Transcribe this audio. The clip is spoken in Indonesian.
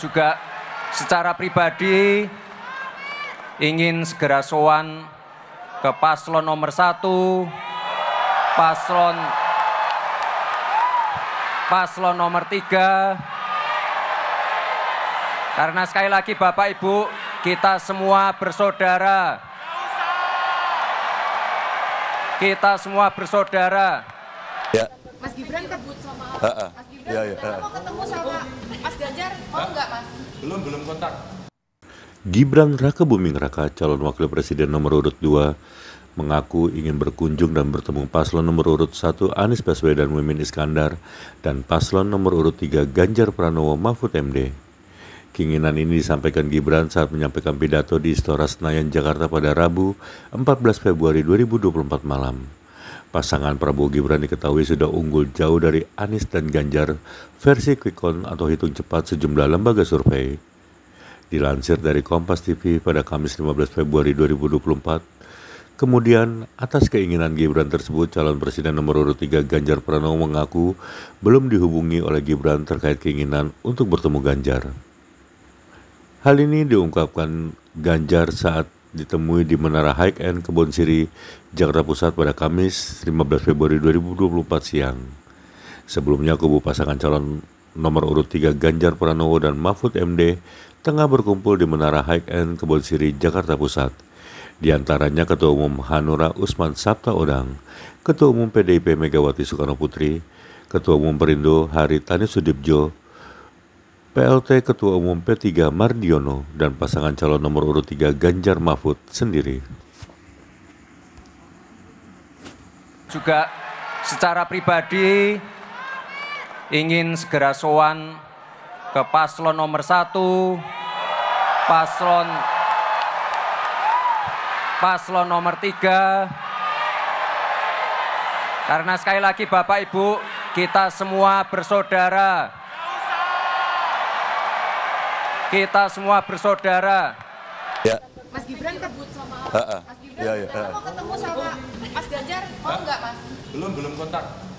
Juga secara pribadi ingin segera soan ke paslon nomor satu, paslon paslon nomor tiga. Karena sekali lagi Bapak Ibu kita semua bersaudara. Kita semua bersaudara. Ya. Mas Gibran kebut sama uh -uh. Iya, iya. Mau ketemu sama Mas Ganjar, mau nggak Mas? Belum, belum kontak. Gibran Raka Buming Raka, calon wakil presiden nomor urut 2, mengaku ingin berkunjung dan bertemu paslon nomor urut 1 Anies Baswedan Mimin Iskandar dan paslon nomor urut 3 Ganjar Pranowo Mahfud MD. Keinginan ini disampaikan Gibran saat menyampaikan pidato di Istora Senayan Jakarta pada Rabu, 14 Februari 2024 malam. Pasangan Prabowo Gibran diketahui sudah unggul jauh dari Anies dan Ganjar versi quick count atau hitung cepat sejumlah lembaga survei. Dilansir dari Kompas TV pada Kamis 15 Februari 2024, kemudian atas keinginan Gibran tersebut calon presiden nomor urut 3 Ganjar Pranowo mengaku belum dihubungi oleh Gibran terkait keinginan untuk bertemu Ganjar. Hal ini diungkapkan Ganjar saat ditemui di Menara High End Kebon Siri, Jakarta Pusat pada Kamis 15 Februari 2024 siang. Sebelumnya kubu pasangan calon nomor urut 3 Ganjar Pranowo dan Mahfud MD tengah berkumpul di Menara High End Kebon Siri, Jakarta Pusat. Di antaranya Ketua Umum Hanura Usman Sabta Odang, Ketua Umum PDIP Megawati Soekarno Putri, Ketua Umum Perindo Hari Tani Sudibjo, PLT Ketua Umum P3 Mardiono dan pasangan calon nomor urut 3 Ganjar Mahfud sendiri. Juga secara pribadi ingin segera soan ke paslon nomor satu, paslon paslon nomor tiga, karena sekali lagi Bapak Ibu kita semua bersaudara, kita semua bersaudara. Ya. Mas Gibran kebut sama Mas Gibran. Ya, ya, ha mau ketemu sama Mas Ganjar, mau nggak Mas? Belum, belum kontak.